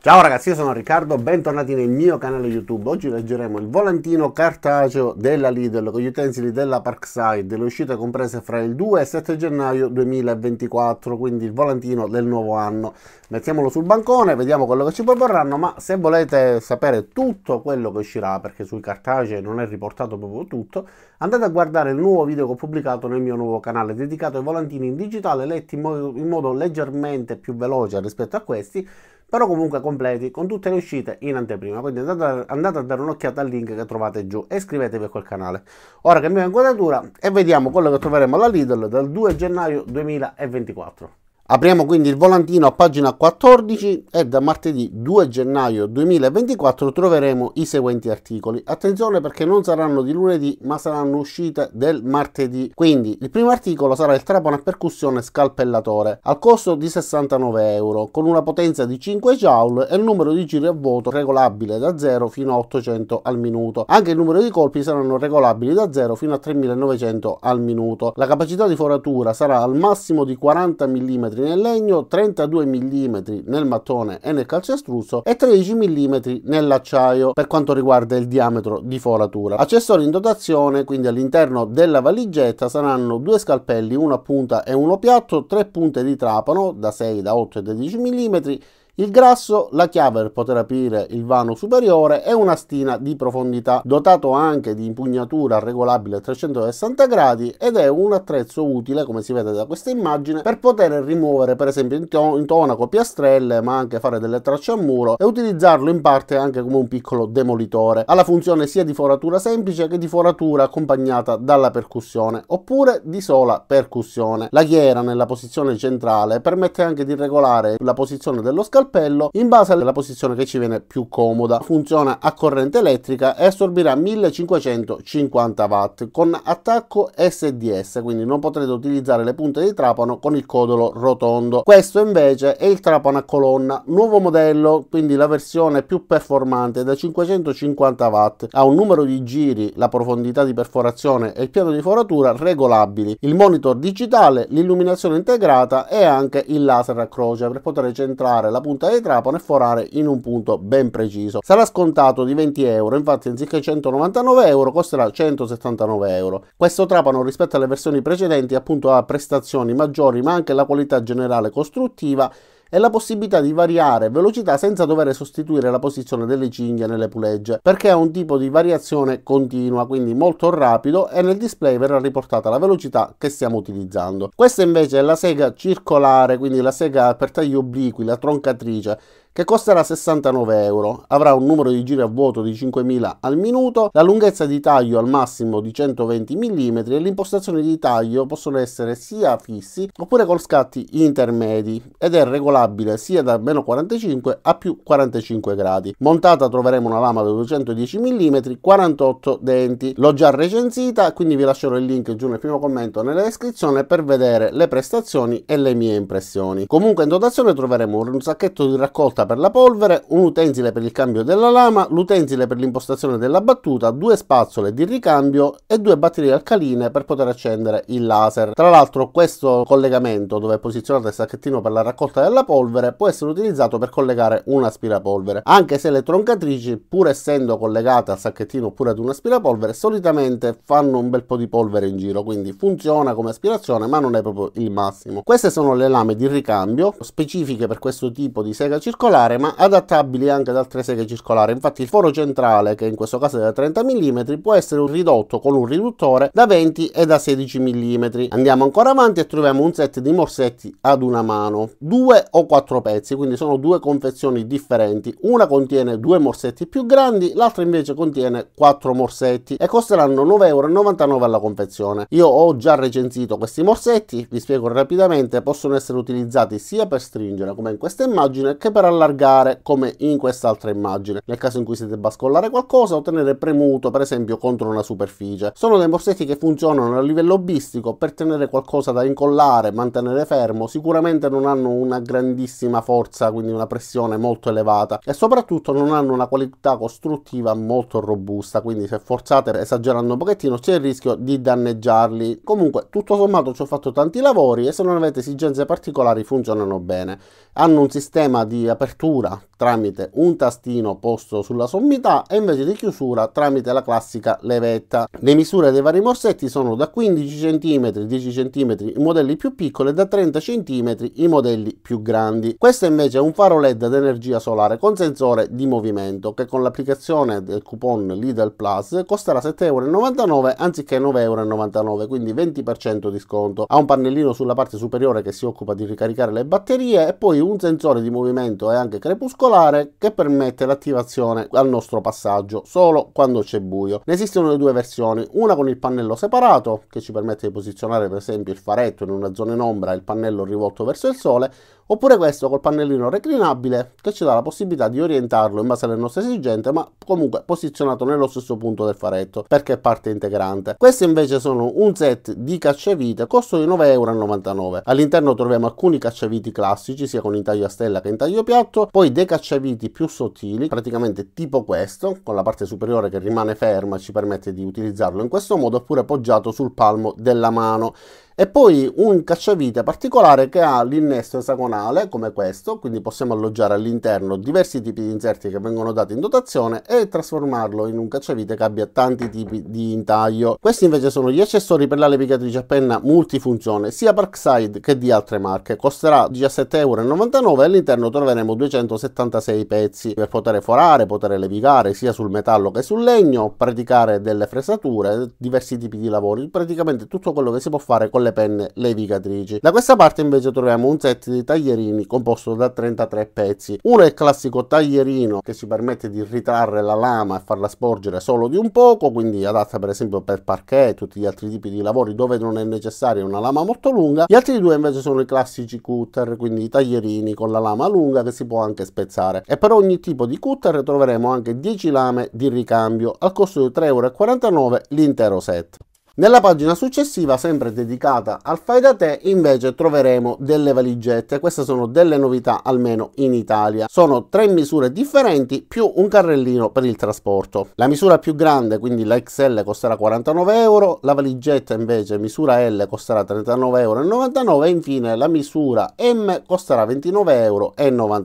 Ciao ragazzi, io sono Riccardo, bentornati nel mio canale YouTube. Oggi leggeremo il volantino cartaceo della Lidl con gli utensili della Parkside, le uscite comprese fra il 2 e il 7 gennaio 2024, quindi il volantino del nuovo anno. Mettiamolo sul bancone, vediamo quello che ci proporranno, ma se volete sapere tutto quello che uscirà, perché sui cartacei non è riportato proprio tutto, andate a guardare il nuovo video che ho pubblicato nel mio nuovo canale dedicato ai volantini in digitale letti in modo, in modo leggermente più veloce rispetto a questi però comunque completi con tutte le uscite in anteprima quindi andate, andate a dare un'occhiata al link che trovate giù e iscrivetevi a quel canale ora cambiamo inquadratura e vediamo quello che troveremo alla Lidl dal 2 gennaio 2024 Apriamo quindi il volantino a pagina 14 e da martedì 2 gennaio 2024 troveremo i seguenti articoli. Attenzione perché non saranno di lunedì ma saranno uscite del martedì. Quindi il primo articolo sarà il trapano a percussione scalpellatore al costo di 69 euro con una potenza di 5 joule e il numero di giri a vuoto regolabile da 0 fino a 800 al minuto. Anche il numero di colpi saranno regolabili da 0 fino a 3900 al minuto. La capacità di foratura sarà al massimo di 40 mm nel legno, 32 mm nel mattone e nel calcestruzzo e 13 mm nell'acciaio per quanto riguarda il diametro di foratura. Accessori in dotazione, quindi all'interno della valigetta saranno due scalpelli, una punta e uno piatto, tre punte di trapano da 6, da 8 e da 10 mm il grasso, la chiave per poter aprire il vano superiore e una stina di profondità, dotato anche di impugnatura regolabile a 360 gradi ed è un attrezzo utile, come si vede da questa immagine, per poter rimuovere per esempio intonaco, piastrelle, ma anche fare delle tracce a muro e utilizzarlo in parte anche come un piccolo demolitore. Ha la funzione sia di foratura semplice che di foratura accompagnata dalla percussione, oppure di sola percussione. La ghiera nella posizione centrale permette anche di regolare la posizione dello scalpello cappello in base alla posizione che ci viene più comoda. Funziona a corrente elettrica e assorbirà 1550 watt con attacco SDS, quindi non potrete utilizzare le punte di trapano con il codolo rotondo. Questo invece è il trapano a colonna, nuovo modello, quindi la versione più performante da 550 watt. Ha un numero di giri, la profondità di perforazione e il piano di foratura regolabili, il monitor digitale, l'illuminazione integrata e anche il laser a croce per poter centrare la punta punta di trapano e forare in un punto ben preciso. Sarà scontato di 20 euro, infatti anziché 199 euro costerà 179 euro. Questo trapano rispetto alle versioni precedenti appunto ha prestazioni maggiori ma anche la qualità generale costruttiva è la possibilità di variare velocità senza dover sostituire la posizione delle cinghie nelle pulegge, perché è un tipo di variazione continua, quindi molto rapido e nel display verrà riportata la velocità che stiamo utilizzando. Questa invece è la sega circolare, quindi la sega per tagli obliqui, la troncatrice, che costerà 69 euro. Avrà un numero di giri a vuoto di 5000 al minuto, la lunghezza di taglio al massimo di 120 mm e l'impostazione di taglio possono essere sia fissi oppure con scatti intermedi ed è regolabile sia da meno 45 a più 45 gradi. Montata troveremo una lama da 210 mm, 48 denti. L'ho già recensita, quindi vi lascerò il link giù nel primo commento nella descrizione per vedere le prestazioni e le mie impressioni. Comunque in dotazione troveremo un sacchetto di raccolta per la polvere, un utensile per il cambio della lama, l'utensile per l'impostazione della battuta, due spazzole di ricambio e due batterie alcaline per poter accendere il laser. Tra l'altro questo collegamento dove è posizionato il sacchettino per la raccolta della polvere può essere utilizzato per collegare un aspirapolvere, anche se le troncatrici pur essendo collegate al sacchettino oppure ad un aspirapolvere solitamente fanno un bel po' di polvere in giro, quindi funziona come aspirazione ma non è proprio il massimo. Queste sono le lame di ricambio specifiche per questo tipo di sega circolare circolare ma adattabili anche ad altre seghe circolari. Infatti il foro centrale, che in questo caso è da 30 mm, può essere ridotto con un riduttore da 20 e da 16 mm. Andiamo ancora avanti e troviamo un set di morsetti ad una mano, due o quattro pezzi, quindi sono due confezioni differenti. Una contiene due morsetti più grandi, l'altra invece contiene quattro morsetti e costeranno 9,99€ alla confezione. Io ho già recensito questi morsetti, vi spiego rapidamente, possono essere utilizzati sia per stringere come in questa immagine che per allargare allargare come in quest'altra immagine. Nel caso in cui si debba scollare qualcosa o tenere premuto per esempio contro una superficie. Sono dei morsetti che funzionano a livello bistico per tenere qualcosa da incollare, mantenere fermo, sicuramente non hanno una grandissima forza, quindi una pressione molto elevata e soprattutto non hanno una qualità costruttiva molto robusta, quindi se forzate esagerando un pochettino c'è il rischio di danneggiarli. Comunque tutto sommato ci ho fatto tanti lavori e se non avete esigenze particolari funzionano bene. Hanno un sistema di apertura apertura tramite un tastino posto sulla sommità e invece di chiusura tramite la classica levetta. Le misure dei vari morsetti sono da 15 cm, 10 cm i modelli più piccoli e da 30 cm i modelli più grandi. Questo invece è un faro LED ad energia solare con sensore di movimento che con l'applicazione del coupon Lidl Plus costerà 7,99€ anziché 9,99€, quindi 20% di sconto. Ha un pannellino sulla parte superiore che si occupa di ricaricare le batterie e poi un sensore di movimento e anche crepuscolare che permette l'attivazione al nostro passaggio solo quando c'è buio. Ne esistono due versioni, una con il pannello separato che ci permette di posizionare per esempio il faretto in una zona in ombra e il pannello rivolto verso il sole, oppure questo col pannellino reclinabile che ci dà la possibilità di orientarlo in base alle nostre esigenze ma comunque posizionato nello stesso punto del faretto perché è parte integrante. Queste invece sono un set di cacciavite costo di 9,99€. All'interno troviamo alcuni cacciaviti classici sia con intaglio a stella che intaglio piatto sotto, poi dei cacciaviti più sottili, praticamente tipo questo, con la parte superiore che rimane ferma ci permette di utilizzarlo in questo modo, oppure poggiato sul palmo della mano e poi un cacciavite particolare che ha l'innesto esagonale come questo, quindi possiamo alloggiare all'interno diversi tipi di inserti che vengono dati in dotazione e trasformarlo in un cacciavite che abbia tanti tipi di intaglio. Questi invece sono gli accessori per la levigatrice a penna multifunzione sia Parkside che di altre marche, costerà 17,99 euro e all'interno troveremo 276 pezzi per poter forare, poter levigare sia sul metallo che sul legno, praticare delle fresature, diversi tipi di lavori, praticamente tutto quello che si può fare con le delle penne levigatrici. Da questa parte invece troviamo un set di taglierini composto da 33 pezzi. Uno è il classico taglierino che ci permette di ritrarre la lama e farla sporgere solo di un poco, quindi adatta per esempio per parquet e tutti gli altri tipi di lavori dove non è necessaria una lama molto lunga. Gli altri due invece sono i classici cutter, quindi i taglierini con la lama lunga che si può anche spezzare. E per ogni tipo di cutter troveremo anche 10 lame di ricambio al costo di 3,49 euro l'intero set. Nella pagina successiva, sempre dedicata al fai da te, invece troveremo delle valigette. Queste sono delle novità, almeno in Italia. Sono tre misure differenti più un carrellino per il trasporto. La misura più grande, quindi la XL, costerà 49 euro. La valigetta invece, misura L, costerà 39,99 euro. E infine la misura M costerà 29,99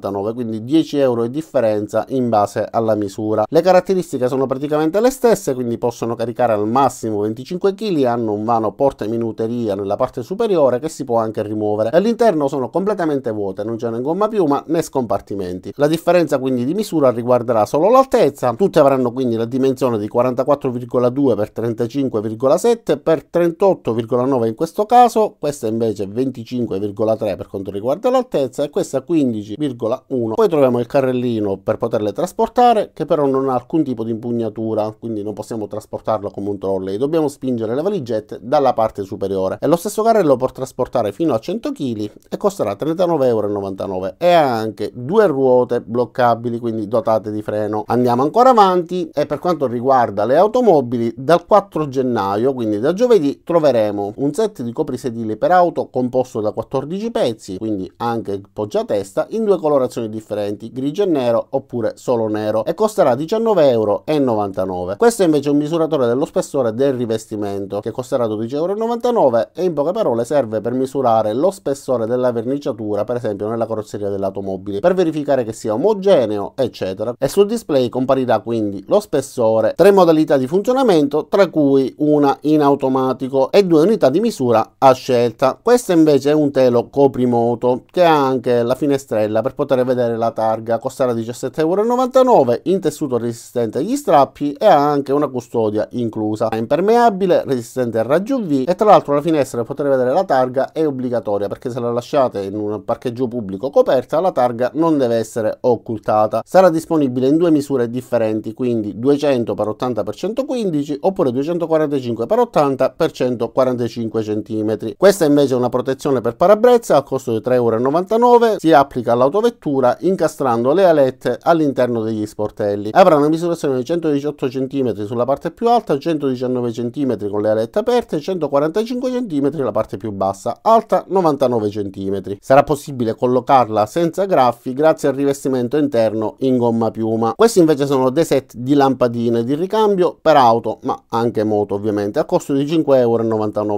euro, quindi 10 euro di differenza in base alla misura. Le caratteristiche sono praticamente le stesse, quindi possono caricare al massimo 25 kg maschili hanno un vano porta minuteria nella parte superiore che si può anche rimuovere. All'interno sono completamente vuote, non c'è né gomma piuma né scompartimenti. La differenza quindi di misura riguarderà solo l'altezza, tutte avranno quindi la dimensione di 44,2 x 35,7 x 38,9 in questo caso, questa invece 25,3 per quanto riguarda l'altezza e questa 15,1. Poi troviamo il carrellino per poterle trasportare che però non ha alcun tipo di impugnatura, quindi non possiamo trasportarlo come un trolley, dobbiamo spingere le valigette dalla parte superiore e lo stesso carrello può trasportare fino a 100 kg e costerà 39,99 euro e ha anche due ruote bloccabili quindi dotate di freno. Andiamo ancora avanti e per quanto riguarda le automobili dal 4 gennaio quindi da giovedì troveremo un set di coprisedili per auto composto da 14 pezzi quindi anche poggiatesta in due colorazioni differenti grigio e nero oppure solo nero e costerà 19,99 euro Questo è invece un misuratore dello spessore del rivestimento pavimento, che costerà 12,99 euro e in poche parole serve per misurare lo spessore della verniciatura, per esempio nella carrozzeria dell'automobile, per verificare che sia omogeneo, eccetera. E sul display comparirà quindi lo spessore, tre modalità di funzionamento, tra cui una in automatico e due unità di misura a scelta. Questo invece è un telo coprimoto che ha anche la finestrella per poter vedere la targa, costerà 17,99 euro in tessuto resistente agli strappi e ha anche una custodia inclusa. È impermeabile, resistente al raggio UV e tra l'altro la finestra per poter vedere la targa è obbligatoria perché se la lasciate in un parcheggio pubblico coperta la targa non deve essere occultata. Sarà disponibile in due misure differenti quindi 200 x 80 x 115 oppure 245 x 80 x 145 cm. Questa invece è una protezione per parabrezza al costo di 3,99 euro, si applica all'autovettura incastrando le alette all'interno degli sportelli. Avrà una misurazione di 118 cm sulla parte più alta, 119 cm con le alette aperte, 145 cm la parte più bassa, alta 99 cm. Sarà possibile collocarla senza graffi grazie al rivestimento interno in gomma piuma. Questi invece sono dei set di lampadine di ricambio per auto, ma anche moto ovviamente, a costo di 5,99 euro.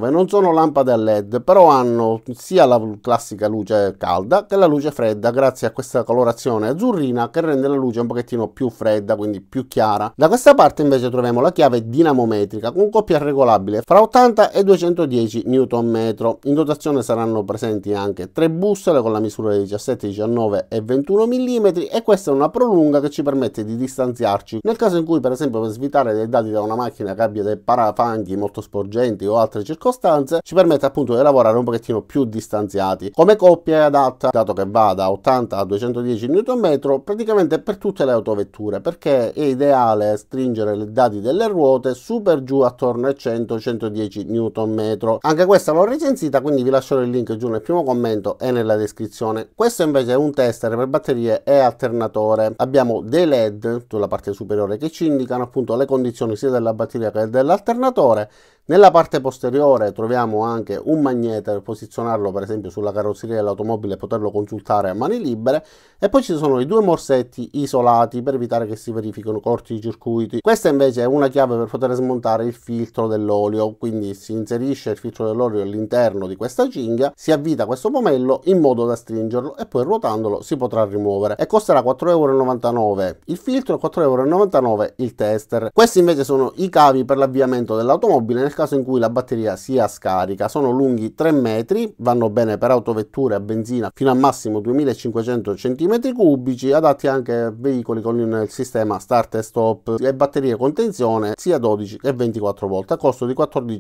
Non sono lampade a led, però hanno sia la classica luce calda che la luce fredda grazie a questa colorazione azzurrina che rende la luce un pochettino più fredda, quindi più chiara. Da questa parte invece troviamo la chiave dinamometrica con coppia regolare regolabile fra 80 e 210 Nm. In dotazione saranno presenti anche tre bussole con la misura di 17, 19 e 21 mm e questa è una prolunga che ci permette di distanziarci nel caso in cui per esempio per svitare dei dati da una macchina che abbia dei parafanghi molto sporgenti o altre circostanze ci permette appunto di lavorare un pochettino più distanziati. Come coppia è adatta dato che va da 80 a 210 Nm praticamente per tutte le autovetture perché è ideale stringere i dadi delle ruote super giù attorno ai 100 100-110 Nm. Anche questa l'ho recensita, quindi vi lascerò il link giù nel primo commento e nella descrizione. Questo invece è un tester per batterie e alternatore. Abbiamo dei LED sulla parte superiore che ci indicano appunto le condizioni sia della batteria che dell'alternatore nella parte posteriore troviamo anche un magnete per posizionarlo per esempio sulla carrozzeria dell'automobile e poterlo consultare a mani libere e poi ci sono i due morsetti isolati per evitare che si verifichino corti circuiti. Questa invece è una chiave per poter smontare il filtro dell'olio, quindi si inserisce il filtro dell'olio all'interno di questa cinghia, si avvita questo pomello in modo da stringerlo e poi ruotandolo si potrà rimuovere e costerà 4,99€ il filtro e 4,99€ il tester. Questi invece sono i cavi per l'avviamento dell'automobile nel caso in cui la batteria sia scarica. Sono lunghi 3 metri, vanno bene per autovetture a benzina fino a massimo 2500 cm3, adatti anche a veicoli con il sistema start e stop e batterie con tensione sia 12 che 24 volt a costo di 14,99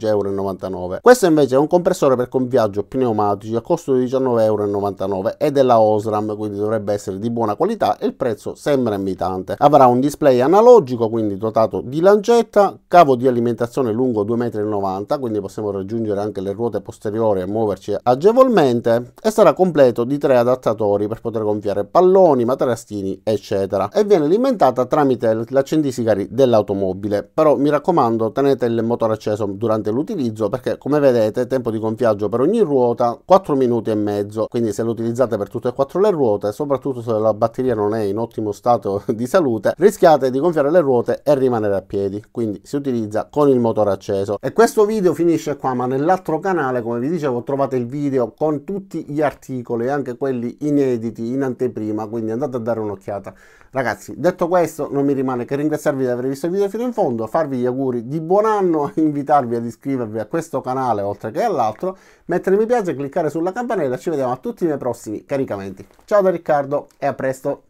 euro. Questo invece è un compressore per conviaggio pneumatici a costo di 19,99 euro e della Osram, quindi dovrebbe essere di buona qualità e il prezzo sembra invitante. Avrà un display analogico, quindi dotato di lancetta, cavo di alimentazione lungo 2,90 m 90 quindi possiamo raggiungere anche le ruote posteriori e muoverci agevolmente e sarà completo di tre adattatori per poter gonfiare palloni, materastini eccetera e viene alimentata tramite l'accendisigari dell'automobile però mi raccomando tenete il motore acceso durante l'utilizzo perché come vedete tempo di gonfiaggio per ogni ruota 4 minuti e mezzo quindi se lo utilizzate per tutte e quattro le ruote soprattutto se la batteria non è in ottimo stato di salute rischiate di gonfiare le ruote e rimanere a piedi quindi si utilizza con il motore acceso e questo video finisce qua, ma nell'altro canale, come vi dicevo, trovate il video con tutti gli articoli, anche quelli inediti, in anteprima, quindi andate a dare un'occhiata. Ragazzi, detto questo, non mi rimane che ringraziarvi di aver visto il video fino in fondo, farvi gli auguri di buon anno, invitarvi ad iscrivervi a questo canale oltre che all'altro, mettere mi piace, cliccare sulla campanella, ci vediamo a tutti i miei prossimi caricamenti. Ciao da Riccardo e a presto!